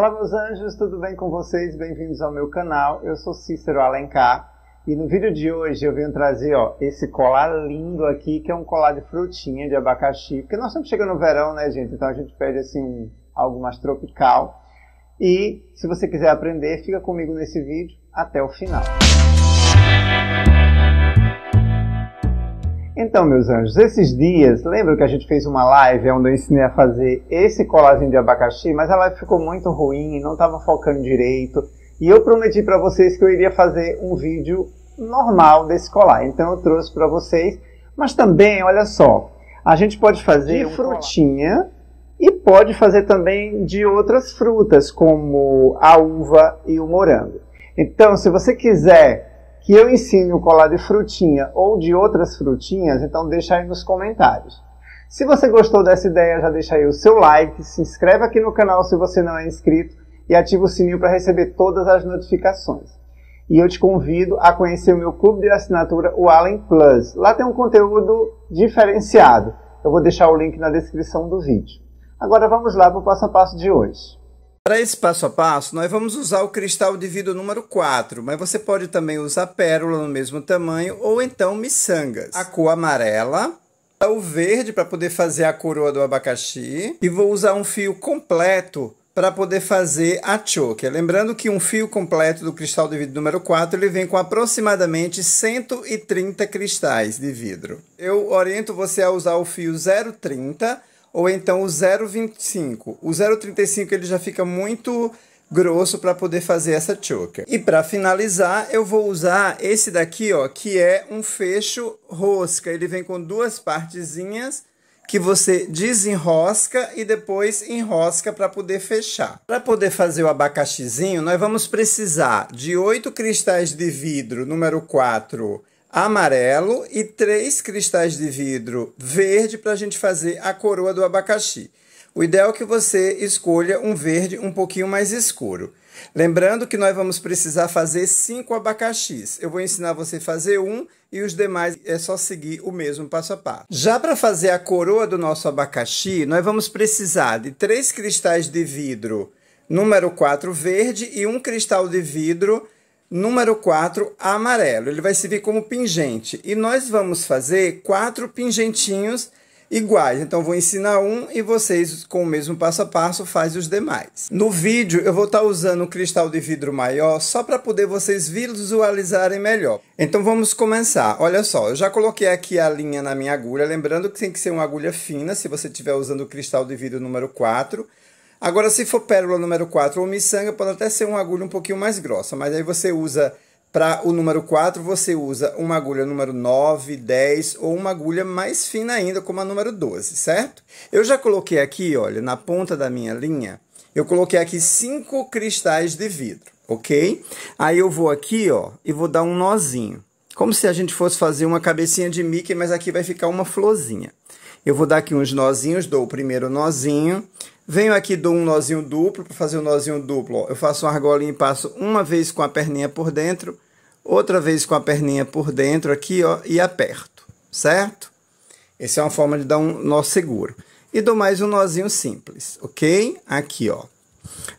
Olá, meus anjos, tudo bem com vocês? Bem-vindos ao meu canal. Eu sou Cícero Alencar e no vídeo de hoje eu venho trazer ó, esse colar lindo aqui, que é um colar de frutinha, de abacaxi, porque nós estamos chegando no verão, né, gente? Então a gente pede assim algo mais tropical. E se você quiser aprender, fica comigo nesse vídeo até o final. Música então, meus anjos, esses dias, lembra que a gente fez uma live onde eu ensinei a fazer esse colazinho de abacaxi, mas a live ficou muito ruim, não estava focando direito. E eu prometi para vocês que eu iria fazer um vídeo normal desse colar. Então eu trouxe para vocês, mas também, olha só, a gente pode fazer de frutinha e pode fazer também de outras frutas, como a uva e o morango. Então, se você quiser que eu ensine o colar de frutinha ou de outras frutinhas, então deixa aí nos comentários. Se você gostou dessa ideia, já deixa aí o seu like, se inscreve aqui no canal se você não é inscrito e ativa o sininho para receber todas as notificações. E eu te convido a conhecer o meu clube de assinatura, o Allen Plus. Lá tem um conteúdo diferenciado. Eu vou deixar o link na descrição do vídeo. Agora vamos lá para o passo a passo de hoje. Para esse passo a passo, nós vamos usar o cristal de vidro número 4, mas você pode também usar pérola no mesmo tamanho ou então miçangas. A cor amarela, tá o verde para poder fazer a coroa do abacaxi e vou usar um fio completo para poder fazer a choke. Lembrando que um fio completo do cristal de vidro número 4, ele vem com aproximadamente 130 cristais de vidro. Eu oriento você a usar o fio 030 ou então o 0,25. O 0,35 ele já fica muito grosso para poder fazer essa choker. E para finalizar, eu vou usar esse daqui, ó, que é um fecho rosca. Ele vem com duas partezinhas que você desenrosca e depois enrosca para poder fechar. Para poder fazer o abacaxizinho, nós vamos precisar de oito cristais de vidro número 4 amarelo e três cristais de vidro verde para a gente fazer a coroa do abacaxi. O ideal é que você escolha um verde um pouquinho mais escuro. Lembrando que nós vamos precisar fazer cinco abacaxis. Eu vou ensinar você a fazer um e os demais é só seguir o mesmo passo a passo. Já para fazer a coroa do nosso abacaxi, nós vamos precisar de três cristais de vidro número 4 verde e um cristal de vidro Número 4, amarelo. Ele vai servir como pingente. E nós vamos fazer quatro pingentinhos iguais. Então, vou ensinar um e vocês, com o mesmo passo a passo, fazem os demais. No vídeo, eu vou estar tá usando um cristal de vidro maior só para poder vocês visualizarem melhor. Então, vamos começar. Olha só, eu já coloquei aqui a linha na minha agulha. Lembrando que tem que ser uma agulha fina, se você estiver usando o cristal de vidro número 4. Agora, se for pérola número 4 ou miçanga, pode até ser uma agulha um pouquinho mais grossa, mas aí você usa, para o número 4, você usa uma agulha número 9, 10 ou uma agulha mais fina ainda, como a número 12, certo? Eu já coloquei aqui, olha, na ponta da minha linha, eu coloquei aqui cinco cristais de vidro, ok? Aí eu vou aqui, ó, e vou dar um nozinho. Como se a gente fosse fazer uma cabecinha de Mickey, mas aqui vai ficar uma florzinha. Eu vou dar aqui uns nozinhos, dou o primeiro nozinho, Venho aqui, dou um nozinho duplo, para fazer o um nozinho duplo, ó, eu faço uma argolinha e passo uma vez com a perninha por dentro, outra vez com a perninha por dentro aqui, ó, e aperto, certo? Essa é uma forma de dar um nó seguro. E dou mais um nozinho simples, ok? Aqui, ó.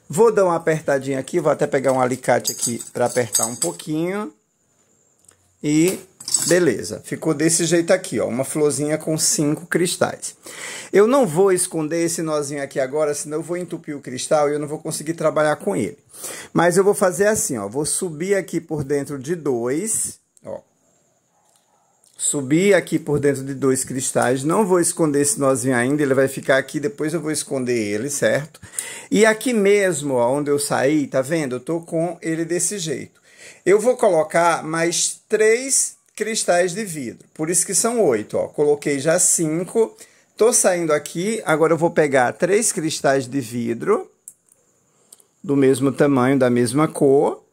Vou dar uma apertadinha aqui, vou até pegar um alicate aqui para apertar um pouquinho. E Beleza, ficou desse jeito aqui, ó, uma florzinha com cinco cristais. Eu não vou esconder esse nozinho aqui agora, senão eu vou entupir o cristal e eu não vou conseguir trabalhar com ele. Mas eu vou fazer assim, ó, vou subir aqui por dentro de dois, ó. Subir aqui por dentro de dois cristais, não vou esconder esse nozinho ainda, ele vai ficar aqui, depois eu vou esconder ele, certo? E aqui mesmo, ó, onde eu saí, tá vendo? Eu tô com ele desse jeito. Eu vou colocar mais três cristais de vidro. Por isso que são oito, ó. Coloquei já cinco. Tô saindo aqui, agora eu vou pegar três cristais de vidro do mesmo tamanho, da mesma cor.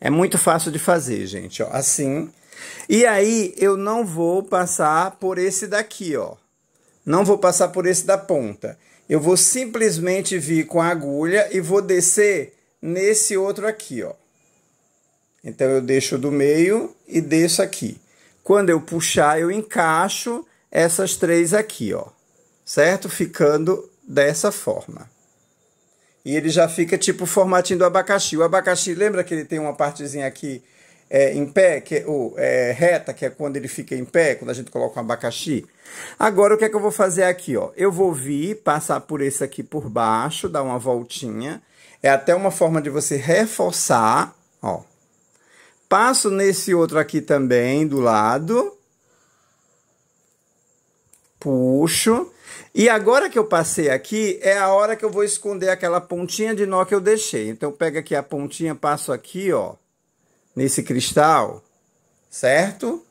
É muito fácil de fazer, gente, ó, assim. E aí eu não vou passar por esse daqui, ó. Não vou passar por esse da ponta. Eu vou simplesmente vir com a agulha e vou descer nesse outro aqui, ó. Então eu deixo do meio e deixo aqui. Quando eu puxar, eu encaixo essas três aqui, ó. Certo? Ficando dessa forma. E ele já fica tipo formatinho do abacaxi. O abacaxi, lembra que ele tem uma partezinha aqui é, em pé, que é, ou, é, reta, que é quando ele fica em pé, quando a gente coloca um abacaxi? Agora, o que é que eu vou fazer aqui, ó? Eu vou vir, passar por esse aqui por baixo, dar uma voltinha. É até uma forma de você reforçar, ó passo nesse outro aqui também do lado, puxo. E agora que eu passei aqui, é a hora que eu vou esconder aquela pontinha de nó que eu deixei. Então, eu pego aqui a pontinha, passo aqui, ó, nesse cristal, certo?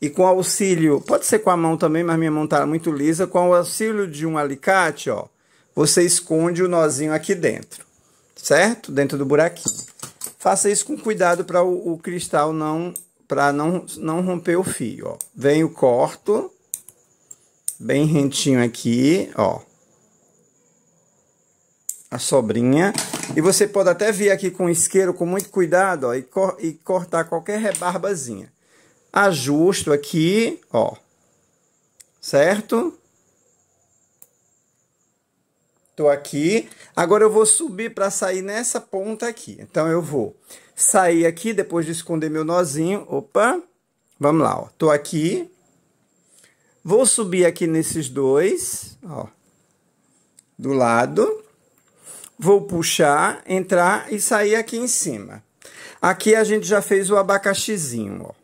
E com auxílio, pode ser com a mão também, mas minha mão tá muito lisa, com o auxílio de um alicate, ó, você esconde o nozinho aqui dentro, certo? Dentro do buraquinho. Faça isso com cuidado para o, o, cristal não para não, não romper o fio. Ó. Venho, corto, bem rentinho aqui, ó. A sobrinha. E você pode até vir aqui com isqueiro com muito cuidado, ó, e, cor e cortar qualquer rebarbazinha. Ajusto aqui, ó. Certo? Tô aqui. Agora eu vou subir para sair nessa ponta aqui. Então eu vou sair aqui depois de esconder meu nozinho. Opa! Vamos lá, ó. Tô aqui. Vou subir aqui nesses dois, ó. Do lado. Vou puxar, entrar e sair aqui em cima. Aqui a gente já fez o abacaxizinho, ó.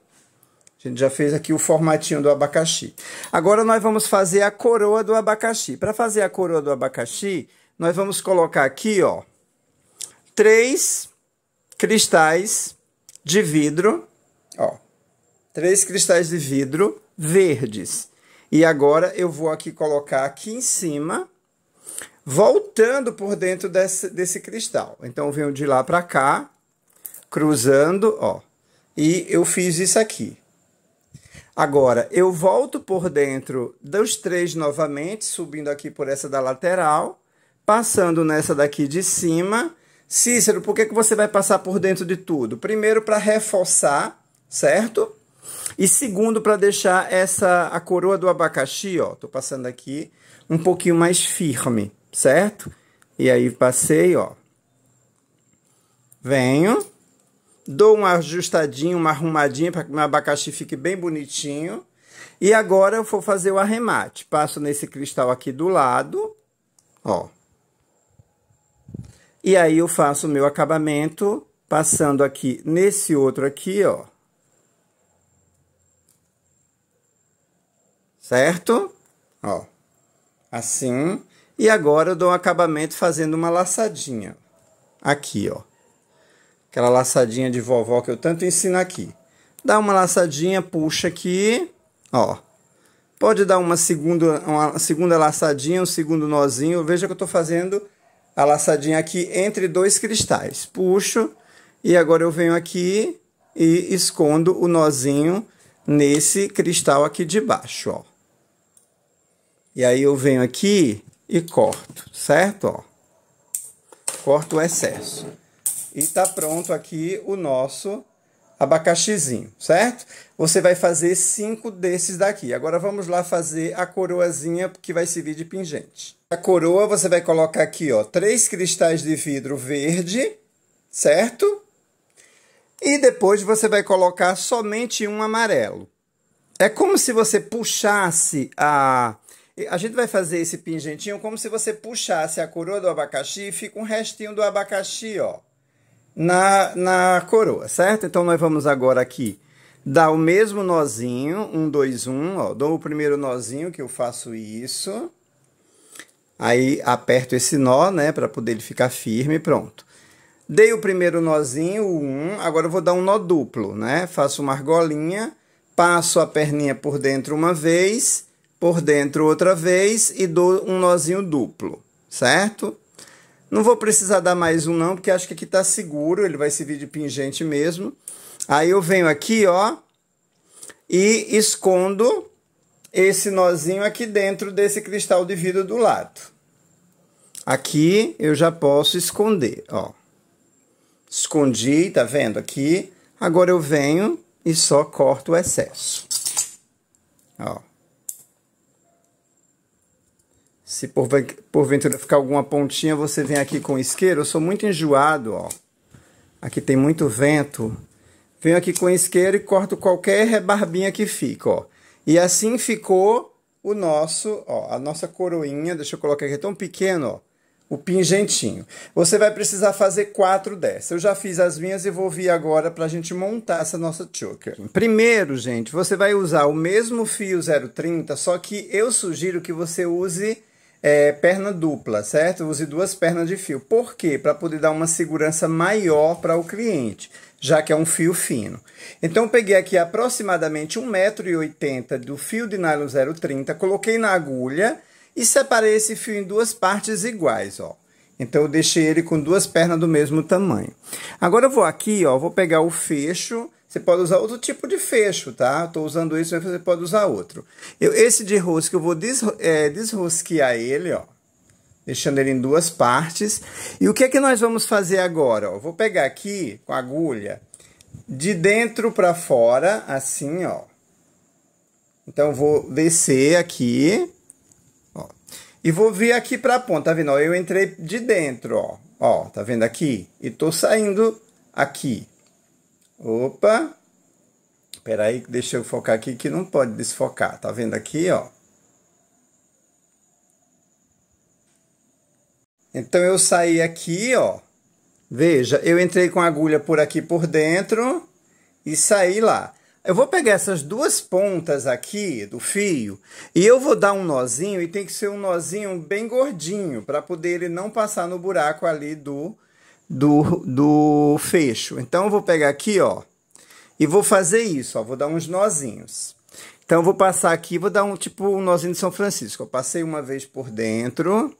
A gente já fez aqui o formatinho do abacaxi. Agora nós vamos fazer a coroa do abacaxi. Para fazer a coroa do abacaxi, nós vamos colocar aqui, ó, três cristais de vidro, ó, três cristais de vidro verdes. E agora eu vou aqui colocar aqui em cima, voltando por dentro desse, desse cristal. Então eu venho de lá para cá, cruzando, ó, e eu fiz isso aqui. Agora, eu volto por dentro dos três novamente, subindo aqui por essa da lateral, passando nessa daqui de cima. Cícero, por que, que você vai passar por dentro de tudo? Primeiro, para reforçar, certo? E segundo, para deixar essa a coroa do abacaxi, ó, tô passando aqui, um pouquinho mais firme, certo? E aí passei, ó. Venho dou um ajustadinho, uma arrumadinha para que meu abacaxi fique bem bonitinho. E agora eu vou fazer o arremate. Passo nesse cristal aqui do lado, ó. E aí eu faço o meu acabamento passando aqui nesse outro aqui, ó. Certo? Ó. Assim. E agora eu dou um acabamento fazendo uma laçadinha. Aqui, ó. Aquela laçadinha de vovó que eu tanto ensino aqui. Dá uma laçadinha, puxa aqui, ó. Pode dar uma segunda, uma segunda laçadinha, um segundo nozinho. Veja que eu estou fazendo a laçadinha aqui entre dois cristais. Puxo e agora eu venho aqui e escondo o nozinho nesse cristal aqui de baixo, ó. E aí eu venho aqui e corto, certo? Ó. Corto o excesso e tá pronto aqui o nosso abacaxizinho, certo? Você vai fazer cinco desses daqui. Agora vamos lá fazer a coroazinha que vai servir de pingente. A coroa você vai colocar aqui, ó, três cristais de vidro verde, certo? E depois você vai colocar somente um amarelo. É como se você puxasse a a gente vai fazer esse pingentinho como se você puxasse a coroa do abacaxi e fica um restinho do abacaxi, ó na, na coroa, certo? Então, nós vamos agora aqui dar o mesmo nozinho, um, dois, um, ó, dou o primeiro nozinho que eu faço isso, aí aperto esse nó, né, para poder ele ficar firme, pronto. Dei o primeiro nozinho, o um, agora eu vou dar um nó duplo, né, faço uma argolinha, passo a perninha por dentro uma vez, por dentro outra vez e dou um nozinho duplo, certo? Não vou precisar dar mais um não, porque acho que aqui tá seguro, ele vai servir de pingente mesmo. Aí eu venho aqui, ó, e escondo esse nozinho aqui dentro desse cristal de vidro do lado. Aqui eu já posso esconder, ó. Escondi, tá vendo aqui? Agora eu venho e só corto o excesso. Ó. Se porventura ficar alguma pontinha, você vem aqui com isqueiro. Eu sou muito enjoado, ó. Aqui tem muito vento. Venho aqui com isqueiro e corto qualquer rebarbinha que fica, ó. E assim ficou o nosso, ó, a nossa coroinha. Deixa eu colocar aqui, é tão pequeno, ó o pingentinho. Você vai precisar fazer quatro dessas. Eu já fiz as minhas e vou vir agora para a gente montar essa nossa choker. Primeiro, gente, você vai usar o mesmo fio 030, só que eu sugiro que você use é, perna dupla, certo? Use duas pernas de fio. Por quê? Para poder dar uma segurança maior para o cliente, já que é um fio fino. Então, peguei aqui aproximadamente 1,80m do fio de nylon 030, coloquei na agulha e separei esse fio em duas partes iguais, ó. Então, eu deixei ele com duas pernas do mesmo tamanho. Agora, eu vou aqui, ó, vou pegar o fecho você pode usar outro tipo de fecho, tá? Estou usando isso, mas você pode usar outro. Eu, esse de rosca, eu vou des, é, desrosquear ele, ó. Deixando ele em duas partes. E o que é que nós vamos fazer agora? Ó? Vou pegar aqui com a agulha de dentro para fora, assim, ó. Então, vou descer aqui. Ó, e vou vir aqui para a ponta, tá vendo? Ó, eu entrei de dentro, ó. Ó, tá vendo aqui? E tô saindo aqui. Opa! Espera aí, deixa eu focar aqui que não pode desfocar. Tá vendo aqui, ó? Então eu saí aqui, ó. Veja, eu entrei com a agulha por aqui por dentro e saí lá. Eu vou pegar essas duas pontas aqui do fio e eu vou dar um nozinho e tem que ser um nozinho bem gordinho para poder ele não passar no buraco ali do do, do fecho. Então, eu vou pegar aqui, ó, e vou fazer isso, ó, vou dar uns nozinhos. Então, eu vou passar aqui, vou dar um tipo um nozinho de São Francisco. Eu passei uma vez por dentro,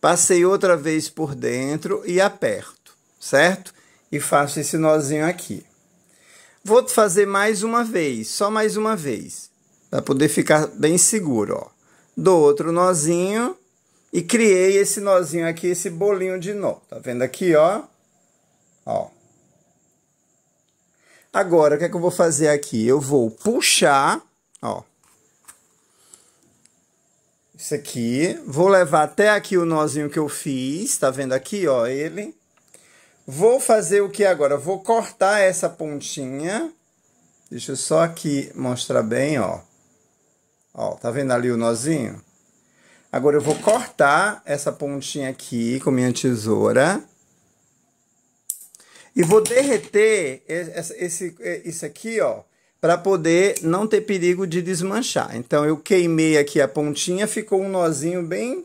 passei outra vez por dentro e aperto, certo? E faço esse nozinho aqui. Vou fazer mais uma vez, só mais uma vez, para poder ficar bem seguro, ó. Dou outro nozinho e criei esse nozinho aqui, esse bolinho de nó. Tá vendo aqui, ó? Ó. Agora, o que é que eu vou fazer aqui? Eu vou puxar, ó. Isso aqui. Vou levar até aqui o nozinho que eu fiz. Tá vendo aqui, ó, ele. Vou fazer o que agora? Vou cortar essa pontinha. Deixa eu só aqui mostrar bem, ó. Ó, tá vendo ali o nozinho? Agora eu vou cortar essa pontinha aqui com minha tesoura. E vou derreter esse, esse, isso aqui, ó, para poder não ter perigo de desmanchar. Então eu queimei aqui a pontinha, ficou um nozinho bem,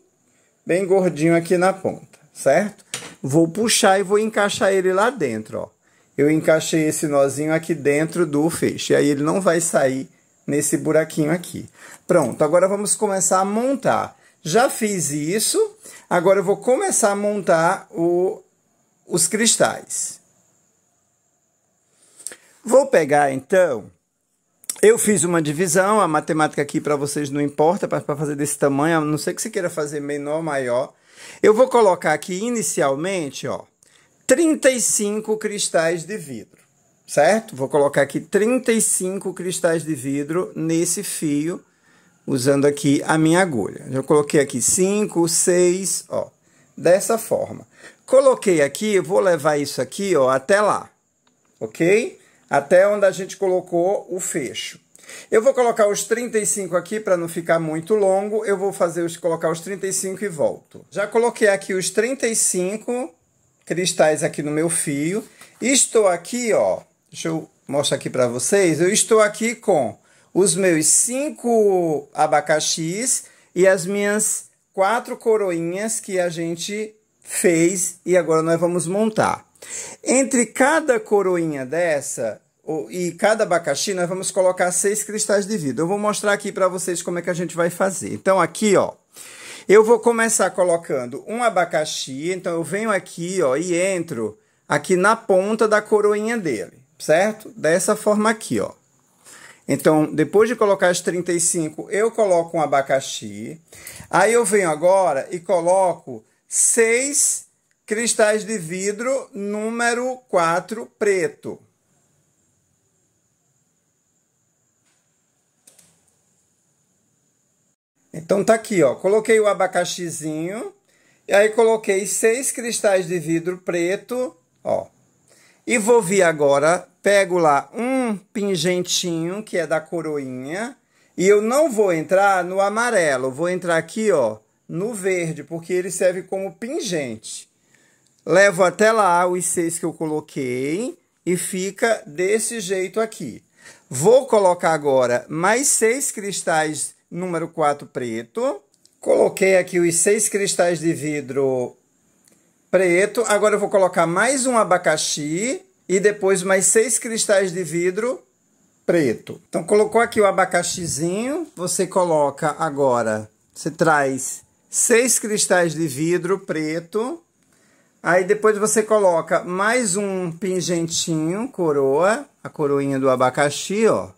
bem gordinho aqui na ponta, certo? Vou puxar e vou encaixar ele lá dentro, ó. Eu encaixei esse nozinho aqui dentro do feixe, aí ele não vai sair nesse buraquinho aqui. Pronto, agora vamos começar a montar já fiz isso, agora eu vou começar a montar o, os cristais. Vou pegar então, eu fiz uma divisão, a matemática aqui para vocês não importa, para fazer desse tamanho, a não sei que você queira fazer menor ou maior. Eu vou colocar aqui inicialmente, ó, 35 cristais de vidro, certo? Vou colocar aqui 35 cristais de vidro nesse fio usando aqui a minha agulha. Eu coloquei aqui 5, 6, ó, dessa forma. Coloquei aqui, eu vou levar isso aqui, ó, até lá, ok? Até onde a gente colocou o fecho. Eu vou colocar os 35 aqui para não ficar muito longo, eu vou fazer os colocar os 35 e volto. Já coloquei aqui os 35 cristais aqui no meu fio. Estou aqui, ó, deixa eu mostrar aqui para vocês, eu estou aqui com os meus cinco abacaxis e as minhas quatro coroinhas que a gente fez e agora nós vamos montar. Entre cada coroinha dessa e cada abacaxi, nós vamos colocar seis cristais de vidro Eu vou mostrar aqui para vocês como é que a gente vai fazer. Então, aqui, ó, eu vou começar colocando um abacaxi. Então, eu venho aqui, ó, e entro aqui na ponta da coroinha dele, certo? Dessa forma aqui, ó. Então, depois de colocar as 35, eu coloco um abacaxi. Aí eu venho agora e coloco seis cristais de vidro número 4 preto. Então tá aqui, ó. Coloquei o abacaxizinho e aí coloquei seis cristais de vidro preto, ó. E vou vir agora, pego lá um um pingentinho que é da coroinha. E eu não vou entrar no amarelo, vou entrar aqui, ó, no verde, porque ele serve como pingente. Levo até lá os seis que eu coloquei e fica desse jeito aqui. Vou colocar agora mais seis cristais número 4 preto. Coloquei aqui os seis cristais de vidro preto. Agora eu vou colocar mais um abacaxi e depois mais seis cristais de vidro preto. Então colocou aqui o abacaxizinho, você coloca agora, você traz seis cristais de vidro preto, aí depois você coloca mais um pingentinho, coroa, a coroinha do abacaxi, ó.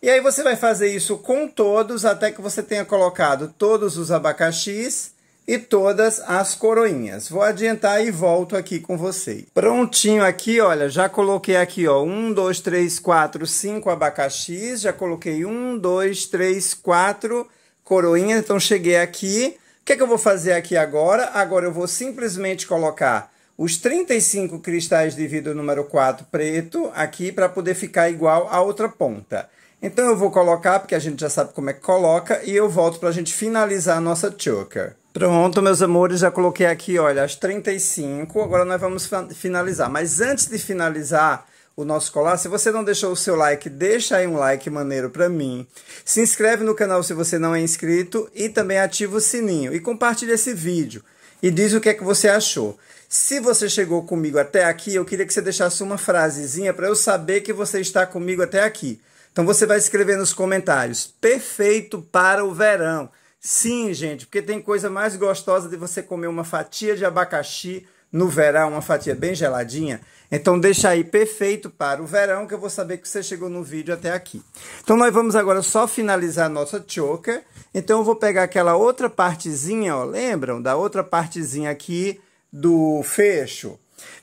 E aí você vai fazer isso com todos até que você tenha colocado todos os abacaxis e todas as coroinhas. Vou adiantar e volto aqui com vocês. Prontinho aqui, olha, já coloquei aqui, ó, um, dois, três, quatro, cinco abacaxis, já coloquei um, dois, três, quatro coroinhas, então cheguei aqui. O que é que eu vou fazer aqui agora? Agora eu vou simplesmente colocar os 35 cristais de vidro número 4 preto aqui para poder ficar igual à outra ponta. Então eu vou colocar, porque a gente já sabe como é que coloca, e eu volto para a gente finalizar a nossa choker. Pronto, meus amores, já coloquei aqui, olha, as 35, agora nós vamos finalizar. Mas antes de finalizar o nosso colar, se você não deixou o seu like, deixa aí um like maneiro para mim. Se inscreve no canal se você não é inscrito e também ativa o sininho e compartilha esse vídeo e diz o que é que você achou. Se você chegou comigo até aqui, eu queria que você deixasse uma frasezinha para eu saber que você está comigo até aqui. Então você vai escrever nos comentários: perfeito para o verão. Sim, gente, porque tem coisa mais gostosa de você comer uma fatia de abacaxi no verão, uma fatia bem geladinha. Então deixa aí perfeito para o verão, que eu vou saber que você chegou no vídeo até aqui. Então nós vamos agora só finalizar a nossa choker. Então eu vou pegar aquela outra partezinha, ó, lembram? Da outra partezinha aqui do fecho.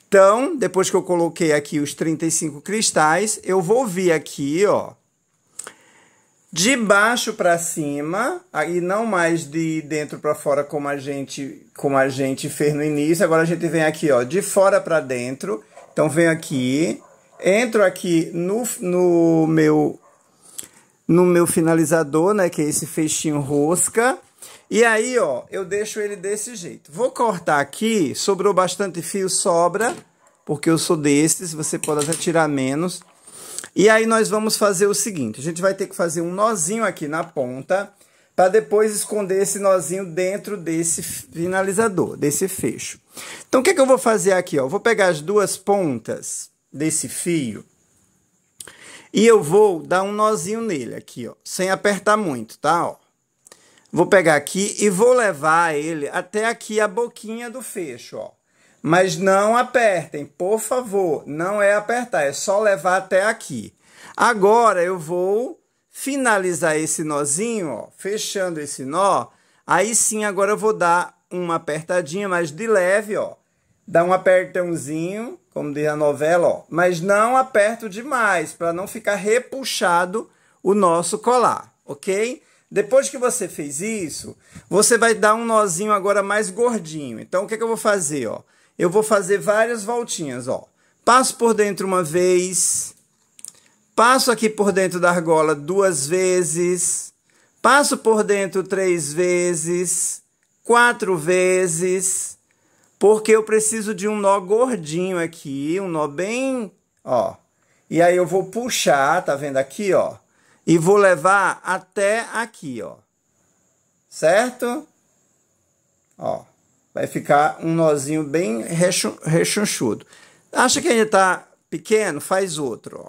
Então, depois que eu coloquei aqui os 35 cristais, eu vou vir aqui, ó, de baixo para cima, e não mais de dentro para fora como a gente como a gente fez no início. Agora a gente vem aqui, ó, de fora para dentro. Então venho aqui, entro aqui no, no meu no meu finalizador, né, que é esse fechinho rosca. E aí, ó, eu deixo ele desse jeito. Vou cortar aqui, sobrou bastante fio, sobra, porque eu sou desses, você pode até tirar menos. E aí nós vamos fazer o seguinte, a gente vai ter que fazer um nozinho aqui na ponta, para depois esconder esse nozinho dentro desse finalizador, desse fecho. Então, o que, é que eu vou fazer aqui? Ó? Eu vou pegar as duas pontas desse fio e eu vou dar um nozinho nele aqui, ó, sem apertar muito, tá? Ó. Vou pegar aqui e vou levar ele até aqui a boquinha do fecho, ó. Mas não apertem, por favor. Não é apertar, é só levar até aqui. Agora eu vou finalizar esse nozinho, ó, fechando esse nó. Aí sim, agora eu vou dar uma apertadinha, mas de leve, ó. Dá um apertãozinho, como diz a novela, ó. Mas não aperto demais, para não ficar repuxado o nosso colar, ok? Depois que você fez isso, você vai dar um nozinho agora mais gordinho. Então, o que, é que eu vou fazer, ó? eu vou fazer várias voltinhas, ó. Passo por dentro uma vez, passo aqui por dentro da argola duas vezes, passo por dentro três vezes, quatro vezes, porque eu preciso de um nó gordinho aqui, um nó bem, ó. E aí eu vou puxar, tá vendo aqui, ó? E vou levar até aqui, ó. Certo? Ó vai ficar um nozinho bem rechonchudo. Acha que ainda está pequeno? Faz outro,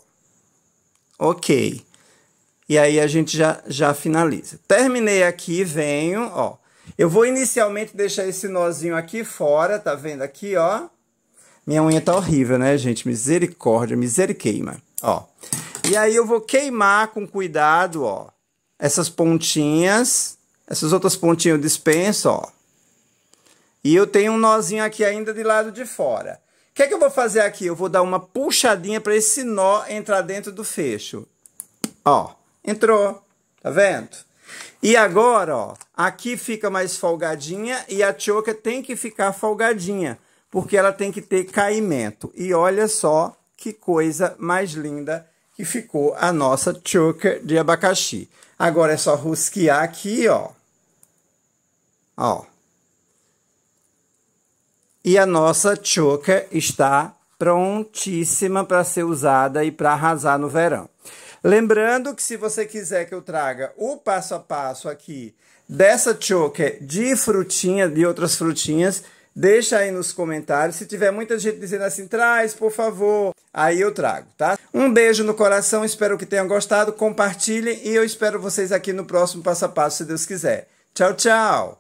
ó. Ok. E aí a gente já, já finaliza. Terminei aqui, venho, ó. Eu vou inicialmente deixar esse nozinho aqui fora, tá vendo aqui, ó? Minha unha tá horrível, né, gente? Misericórdia, misericórdia, ó. E aí eu vou queimar com cuidado, ó, essas pontinhas. Essas outras pontinhas eu dispenso, ó. E eu tenho um nozinho aqui ainda de lado de fora. O que é que eu vou fazer aqui? Eu vou dar uma puxadinha para esse nó entrar dentro do fecho. Ó, entrou. Tá vendo? E agora, ó, aqui fica mais folgadinha e a tioca tem que ficar folgadinha, porque ela tem que ter caimento. E olha só que coisa mais linda que ficou a nossa choker de abacaxi. Agora é só rusquear aqui, ó. Ó. E a nossa choca está prontíssima para ser usada e para arrasar no verão. Lembrando que se você quiser que eu traga o passo a passo aqui dessa choca de frutinha, de outras frutinhas, deixa aí nos comentários. Se tiver muita gente dizendo assim, traz, por favor, aí eu trago, tá? Um beijo no coração, espero que tenham gostado, compartilhem e eu espero vocês aqui no próximo passo a passo, se Deus quiser. Tchau, tchau!